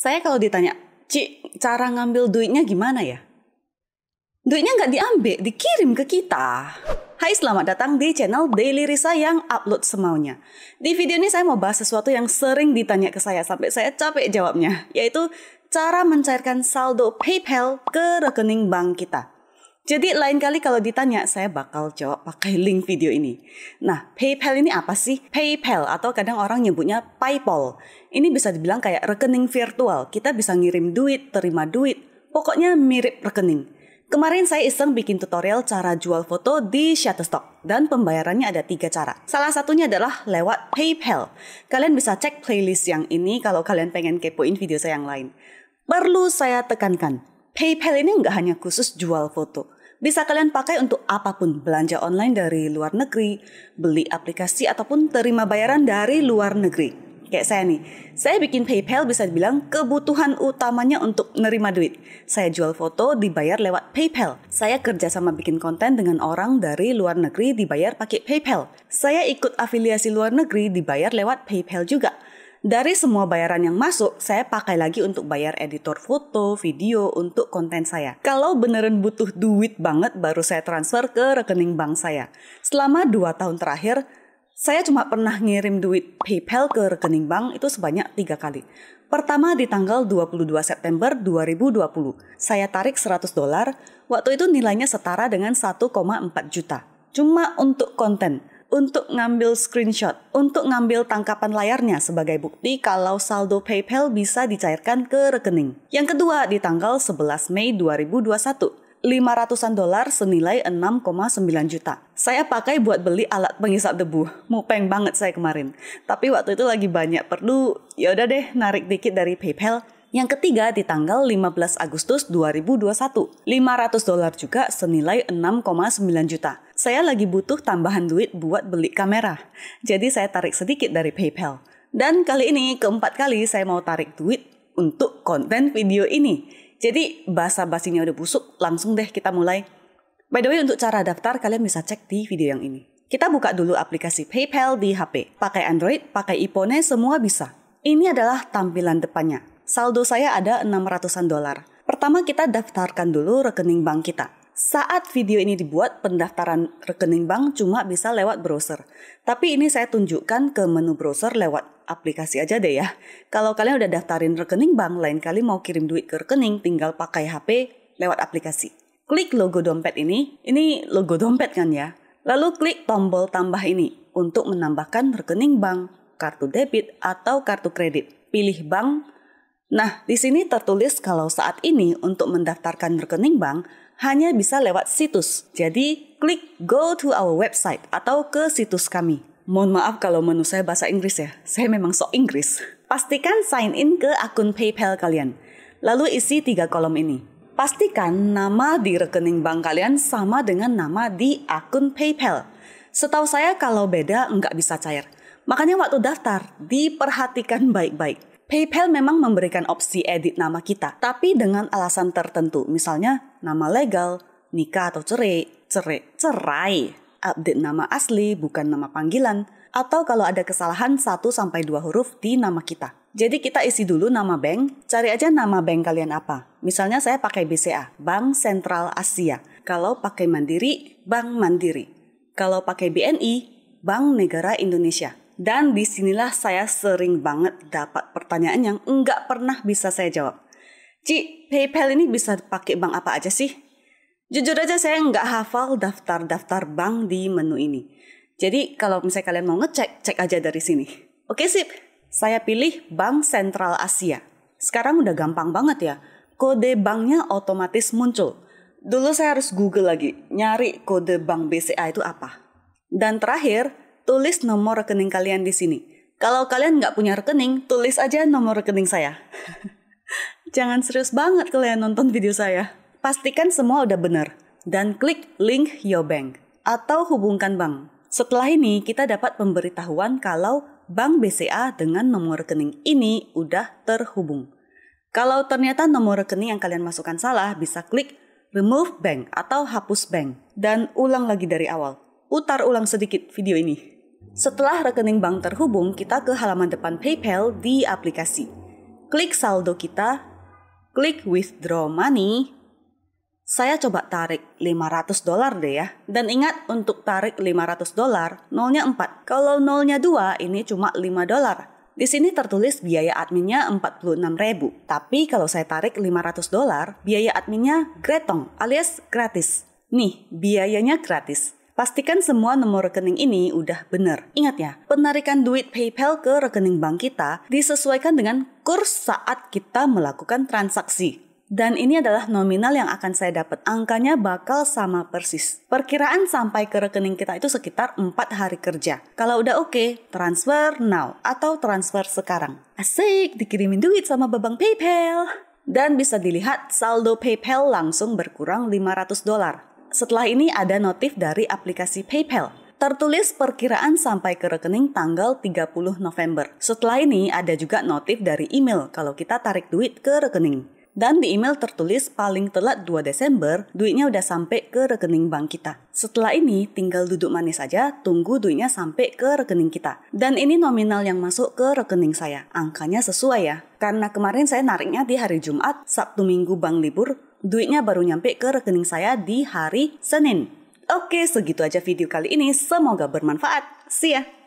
Saya kalau ditanya, cik cara ngambil duitnya gimana ya? Duitnya nggak diambil, dikirim ke kita. Hai, selamat datang di channel Daily Risa yang upload semaunya. Di video ini saya mau bahas sesuatu yang sering ditanya ke saya sampai saya capek jawabnya, yaitu cara mencairkan saldo PayPal ke rekening bank kita. Jadi lain kali kalau ditanya, saya bakal jawab pakai link video ini. Nah, PayPal ini apa sih? PayPal atau kadang orang nyebutnya PayPal. Ini bisa dibilang kayak rekening virtual. Kita bisa ngirim duit, terima duit. Pokoknya mirip rekening. Kemarin saya iseng bikin tutorial cara jual foto di Shutterstock dan pembayarannya ada tiga cara. Salah satunya adalah lewat PayPal. Kalian bisa cek playlist yang ini kalau kalian pengen kepoin video saya yang lain. Perlu saya tekankan, PayPal ini nggak hanya khusus jual foto bisa kalian pakai untuk apapun, belanja online dari luar negeri, beli aplikasi ataupun terima bayaran dari luar negeri kayak saya nih. Saya bikin PayPal bisa dibilang kebutuhan utamanya untuk nerima duit. Saya jual foto dibayar lewat PayPal. Saya kerja sama bikin konten dengan orang dari luar negeri dibayar pakai PayPal. Saya ikut afiliasi luar negeri dibayar lewat PayPal juga dari semua bayaran yang masuk, saya pakai lagi untuk bayar editor foto, video untuk konten saya. Kalau beneran butuh duit banget, baru saya transfer ke rekening bank saya. Selama 2 tahun terakhir, saya cuma pernah ngirim duit PayPal ke rekening bank itu sebanyak tiga kali. Pertama di tanggal 22 September 2020, saya tarik 100 dolar, waktu itu nilainya setara dengan 1,4 juta. Cuma untuk konten, untuk ngambil screenshot, untuk ngambil tangkapan layarnya sebagai bukti kalau saldo PayPal bisa dicairkan ke rekening. Yang kedua, di tanggal 11 Mei 2021, 500-an dolar senilai 6,9 juta. Saya pakai buat beli alat pengisap debu. Mupeng banget saya kemarin. Tapi waktu itu lagi banyak perlu, yaudah deh narik dikit dari PayPal. Yang ketiga di tanggal 15 Agustus 2021, 500 dolar juga senilai 6,9 juta saya lagi butuh tambahan duit buat beli kamera. Jadi saya tarik sedikit dari PayPal. Dan kali ini keempat kali saya mau tarik duit untuk konten video ini. Jadi bahasa basinya udah busuk, langsung deh kita mulai. By the way, untuk cara daftar kalian bisa cek di video yang ini. Kita buka dulu aplikasi PayPal di HP. Pakai Android, pakai iPhone, semua bisa. Ini adalah tampilan depannya. Saldo saya ada 600-an dolar. Pertama kita daftarkan dulu rekening bank kita saat video ini dibuat, pendaftaran rekening bank cuma bisa lewat browser. Tapi ini saya tunjukkan ke menu browser lewat aplikasi aja deh ya. Kalau kalian udah daftarin rekening bank, lain kali mau kirim duit ke rekening, tinggal pakai HP lewat aplikasi. Klik logo dompet ini, ini logo dompet kan ya. Lalu klik tombol tambah ini untuk menambahkan rekening bank, kartu debit, atau kartu kredit. Pilih bank, Nah, di sini tertulis kalau saat ini untuk mendaftarkan rekening bank hanya bisa lewat situs. Jadi, klik go to our website atau ke situs kami. Mohon maaf kalau menu saya bahasa Inggris ya. Saya memang sok Inggris. Pastikan sign in ke akun PayPal kalian. Lalu isi tiga kolom ini. Pastikan nama di rekening bank kalian sama dengan nama di akun PayPal. Setahu saya kalau beda nggak bisa cair. Makanya waktu daftar, diperhatikan baik-baik PayPal memang memberikan opsi edit nama kita, tapi dengan alasan tertentu, misalnya nama legal, nikah atau cerai, cerai, cerai, update nama asli bukan nama panggilan, atau kalau ada kesalahan 1 sampai 2 huruf di nama kita. Jadi kita isi dulu nama bank, cari aja nama bank kalian apa. Misalnya saya pakai BCA, Bank Sentral Asia. Kalau pakai Mandiri, Bank Mandiri. Kalau pakai BNI, Bank Negara Indonesia. Dan disinilah saya sering banget dapat pertanyaan yang nggak pernah bisa saya jawab. Ci, PayPal ini bisa pakai bank apa aja sih? Jujur aja saya nggak hafal daftar-daftar bank di menu ini. Jadi kalau misalnya kalian mau ngecek, cek aja dari sini. Oke sip, saya pilih Bank Sentral Asia. Sekarang udah gampang banget ya. Kode banknya otomatis muncul. Dulu saya harus Google lagi, nyari kode bank BCA itu apa. Dan terakhir, tulis nomor rekening kalian di sini. Kalau kalian nggak punya rekening, tulis aja nomor rekening saya. Jangan serius banget kalian nonton video saya. Pastikan semua udah benar. Dan klik link your bank atau hubungkan bank. Setelah ini, kita dapat pemberitahuan kalau bank BCA dengan nomor rekening ini udah terhubung. Kalau ternyata nomor rekening yang kalian masukkan salah, bisa klik remove bank atau hapus bank dan ulang lagi dari awal. Utar ulang sedikit video ini. Setelah rekening bank terhubung, kita ke halaman depan PayPal di aplikasi. Klik saldo kita, klik withdraw money. Saya coba tarik 500 dolar deh ya. Dan ingat untuk tarik 500 dolar, nolnya 4. Kalau nolnya 2, ini cuma 5 dolar. Di sini tertulis biaya adminnya ribu. Tapi kalau saya tarik 500 dolar, biaya adminnya gretong alias gratis. Nih, biayanya gratis. Pastikan semua nomor rekening ini udah benar. Ingat ya, penarikan duit PayPal ke rekening bank kita disesuaikan dengan kurs saat kita melakukan transaksi. Dan ini adalah nominal yang akan saya dapat. Angkanya bakal sama persis. Perkiraan sampai ke rekening kita itu sekitar 4 hari kerja. Kalau udah oke, okay, transfer now atau transfer sekarang. Asik, dikirimin duit sama babang PayPal. Dan bisa dilihat saldo PayPal langsung berkurang 500 dolar setelah ini ada notif dari aplikasi PayPal. Tertulis perkiraan sampai ke rekening tanggal 30 November. Setelah ini ada juga notif dari email kalau kita tarik duit ke rekening. Dan di email tertulis paling telat 2 Desember, duitnya udah sampai ke rekening bank kita. Setelah ini tinggal duduk manis saja, tunggu duitnya sampai ke rekening kita. Dan ini nominal yang masuk ke rekening saya. Angkanya sesuai ya. Karena kemarin saya nariknya di hari Jumat, Sabtu Minggu bank libur, duitnya baru nyampe ke rekening saya di hari Senin. Oke, segitu aja video kali ini. Semoga bermanfaat. See ya!